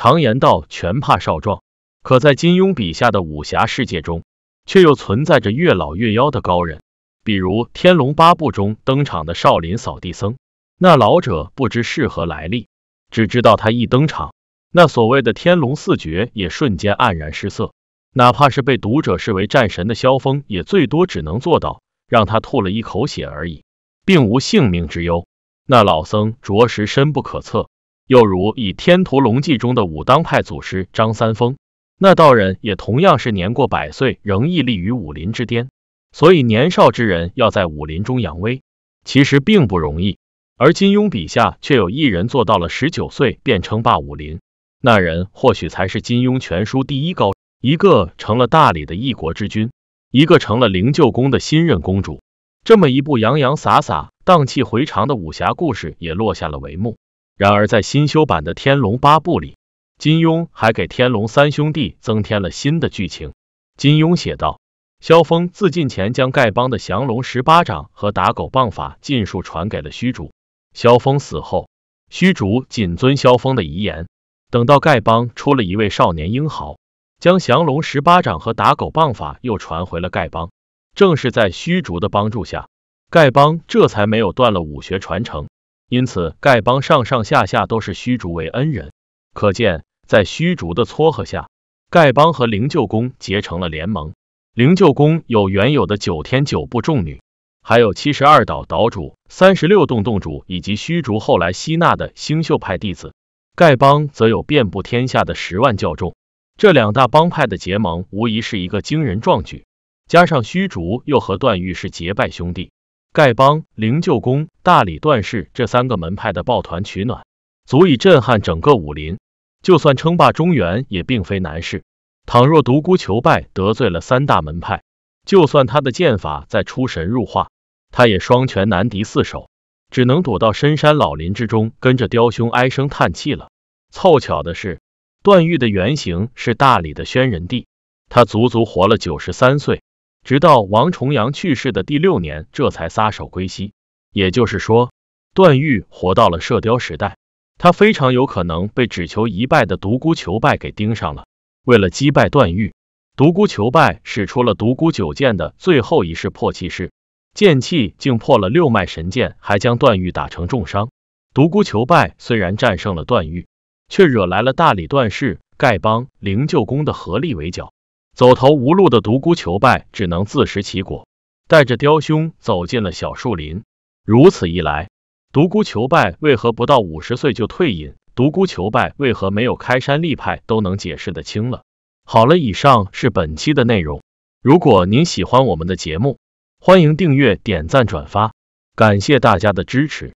常言道“拳怕少壮”，可在金庸笔下的武侠世界中，却又存在着越老越妖的高人，比如《天龙八部》中登场的少林扫地僧。那老者不知是何来历，只知道他一登场，那所谓的天龙四绝也瞬间黯然失色。哪怕是被读者视为战神的萧峰，也最多只能做到让他吐了一口血而已，并无性命之忧。那老僧着实深不可测。又如以《天屠龙记》中的武当派祖师张三丰，那道人也同样是年过百岁仍屹立于武林之巅。所以年少之人要在武林中扬威，其实并不容易。而金庸笔下却有一人做到了十九岁便称霸武林，那人或许才是金庸全书第一高。一个成了大理的一国之君，一个成了灵鹫宫的新任公主。这么一部洋洋洒洒、荡气回肠的武侠故事也落下了帷幕。然而，在新修版的《天龙八部》里，金庸还给天龙三兄弟增添了新的剧情。金庸写道：“萧峰自尽前，将丐帮的降龙十八掌和打狗棒法尽数传给了虚竹。萧峰死后，虚竹谨遵萧峰的遗言，等到丐帮出了一位少年英豪，将降龙十八掌和打狗棒法又传回了丐帮。正是在虚竹的帮助下，丐帮这才没有断了武学传承。”因此，丐帮上上下下都是虚竹为恩人，可见在虚竹的撮合下，丐帮和灵鹫宫结成了联盟。灵鹫宫有原有的九天九部众女，还有七十二岛岛主、三十六洞洞主，以及虚竹后来吸纳的星宿派弟子；丐帮则有遍布天下的十万教众。这两大帮派的结盟，无疑是一个惊人壮举。加上虚竹又和段誉是结拜兄弟。丐帮、灵鹫宫、大理段氏这三个门派的抱团取暖，足以震撼整个武林。就算称霸中原也并非难事。倘若独孤求败得罪了三大门派，就算他的剑法再出神入化，他也双拳难敌四手，只能躲到深山老林之中，跟着雕兄唉声叹气了。凑巧的是，段誉的原型是大理的轩辕帝，他足足活了九十三岁。直到王重阳去世的第六年，这才撒手归西。也就是说，段誉活到了射雕时代，他非常有可能被只求一败的独孤求败给盯上了。为了击败段誉，独孤求败使出了独孤九剑的最后一式破气式，剑气竟破了六脉神剑，还将段誉打成重伤。独孤求败虽然战胜了段誉，却惹来了大理段氏、丐帮、灵鹫宫的合力围剿。走投无路的独孤求败只能自食其果，带着雕兄走进了小树林。如此一来，独孤求败为何不到五十岁就退隐？独孤求败为何没有开山立派都能解释得清了。好了，以上是本期的内容。如果您喜欢我们的节目，欢迎订阅、点赞、转发，感谢大家的支持。